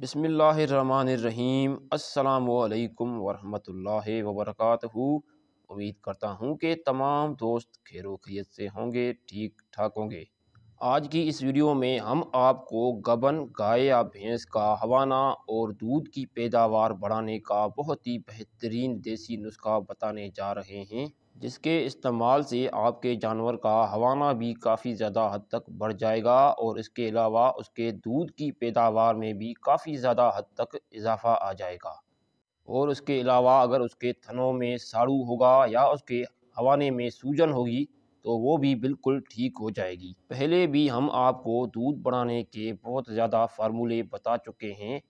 बसमीम् अल्लाम वरहमतुल्लाह वबरकत उम्मीद करता हूँ कि तमाम दोस्त खैर खैत से होंगे ठीक ठाक होंगे आज की इस वीडियो में हम आपको गबन गाय या भैंस का हवाना और दूध की पैदावार बढ़ाने का बहुत ही बेहतरीन देसी नुस्खा बताने जा रहे हैं जिसके इस्तेमाल से आपके जानवर का हवाना भी काफ़ी ज़्यादा हद तक बढ़ जाएगा और इसके अलावा उसके दूध की पैदावार में भी काफ़ी ज़्यादा हद तक इजाफ़ा आ जाएगा और उसके अलावा अगर उसके थनों में साड़ू होगा या उसके हवाने में सूजन होगी तो वो भी बिल्कुल ठीक हो जाएगी पहले भी हम आपको दूध बढ़ाने के बहुत ज़्यादा फार्मूले बता चुके हैं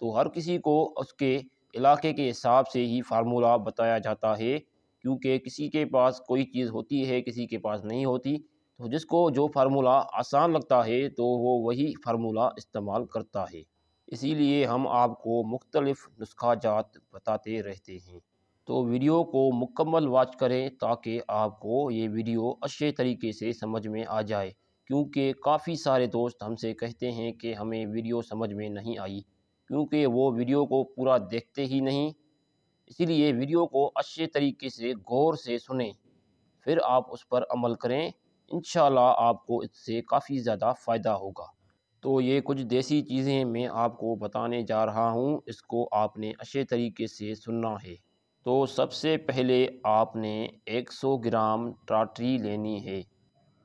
तो हर किसी को उसके इलाके के हिसाब से ही फार्मूला बताया जाता है क्योंकि किसी के पास कोई चीज़ होती है किसी के पास नहीं होती तो जिसको जो फार्मूला आसान लगता है तो वो वही फार्मूला इस्तेमाल करता है इसीलिए हम आपको मुख्तलफ़ नुस्खाजात बताते रहते हैं तो वीडियो को मुकम्मल वाच करें ताकि आपको ये वीडियो अच्छे तरीके से समझ में आ जाए क्योंकि काफ़ी सारे दोस्त हमसे कहते हैं कि हमें वीडियो समझ में नहीं आई क्योंकि वो वीडियो को पूरा देखते ही नहीं इसीलिए वीडियो को अच्छे तरीके से गौर से सुने फिर आप उस पर अमल करें इन आपको इससे काफ़ी ज़्यादा फ़ायदा होगा तो ये कुछ देसी चीज़ें मैं आपको बताने जा रहा हूँ इसको आपने अच्छे तरीके से सुनना है तो सबसे पहले आपने 100 ग्राम ट्राटरी लेनी है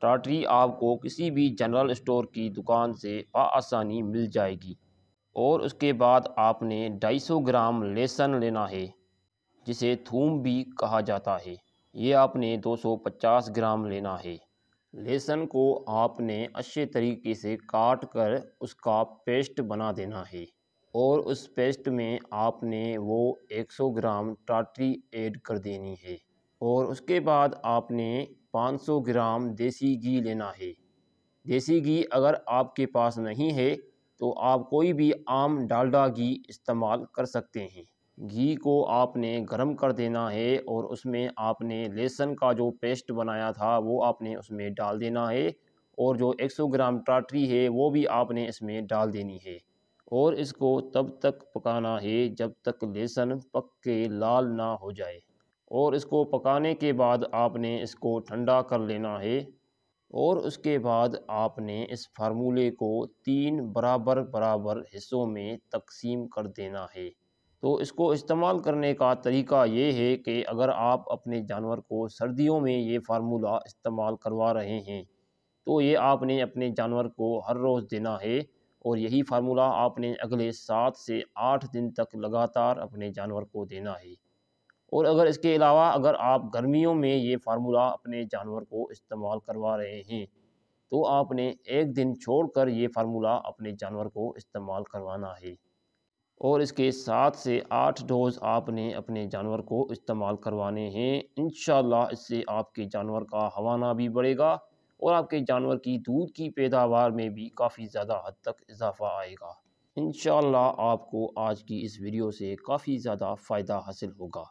ट्राटरी आपको किसी भी जनरल स्टोर की दुकान से आसानी मिल जाएगी और उसके बाद आपने 250 ग्राम लेसन लेना है जिसे थूम भी कहा जाता है ये आपने 250 ग्राम लेना है लहसुन को आपने अच्छे तरीके से काट कर उसका पेस्ट बना देना है और उस पेस्ट में आपने वो 100 ग्राम टाटरी ऐड कर देनी है और उसके बाद आपने 500 ग्राम देसी घी लेना है देसी घी अगर आपके पास नहीं है तो आप कोई भी आम डालडा घी इस्तेमाल कर सकते हैं घी को आपने गर्म कर देना है और उसमें आपने लहसुन का जो पेस्ट बनाया था वो आपने उसमें डाल देना है और जो 100 ग्राम टाटरी है वो भी आपने इसमें डाल देनी है और इसको तब तक पकाना है जब तक लहसुन पक के लाल ना हो जाए और इसको पकाने के बाद आपने इसको ठंडा कर लेना है और उसके बाद आपने इस फार्मूले को तीन बराबर बराबर हिस्सों में तकसीम कर देना है तो इसको इस्तेमाल करने का तरीका ये है कि अगर आप अपने जानवर को सर्दियों में ये फार्मूला इस्तेमाल करवा रहे हैं तो ये आपने अपने जानवर को हर रोज़ देना है और यही फार्मूला आपने अगले सात से आठ दिन तक लगातार अपने जानवर को देना है और अगर इसके अलावा अगर आप गर्मियों में ये फार्मूला अपने जानवर को इस्तेमाल करवा रहे हैं तो आपने एक दिन छोड़कर ये फार्मूला अपने जानवर को इस्तेमाल करवाना है और इसके सात से आठ डोज आपने अपने जानवर को इस्तेमाल करवाने हैं इन इससे आपके जानवर का हवाना भी बढ़ेगा और आपके जानवर की दूध की पैदावार में भी काफ़ी ज़्यादा हद तक इजाफा आएगा इन आपको आज की इस वीडियो से काफ़ी ज़्यादा फ़ायदा हासिल होगा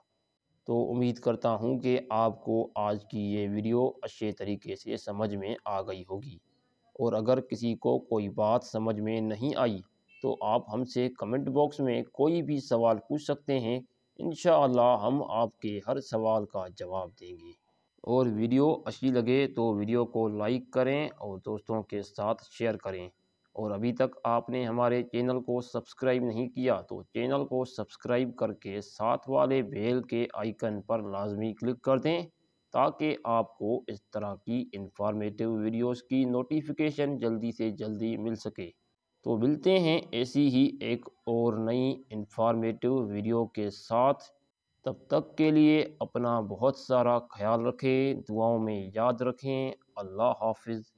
तो उम्मीद करता हूँ कि आपको आज की ये वीडियो अच्छे तरीके से समझ में आ गई होगी और अगर किसी को कोई बात समझ में नहीं आई तो आप हमसे कमेंट बॉक्स में कोई भी सवाल पूछ सकते हैं इन हम आपके हर सवाल का जवाब देंगे और वीडियो अच्छी लगे तो वीडियो को लाइक करें और दोस्तों के साथ शेयर करें और अभी तक आपने हमारे चैनल को सब्सक्राइब नहीं किया तो चैनल को सब्सक्राइब करके साथ वाले बेल के आइकन पर लाजमी क्लिक कर दें ताकि आपको इस तरह की इंफॉर्मेटिव वीडियोस की नोटिफिकेशन जल्दी से जल्दी मिल सके तो मिलते हैं ऐसी ही एक और नई इन्फॉर्मेटिव वीडियो के साथ तब तक के लिए अपना बहुत सारा ख्याल रखें दुआओं में याद रखें अल्लाह हाफिज़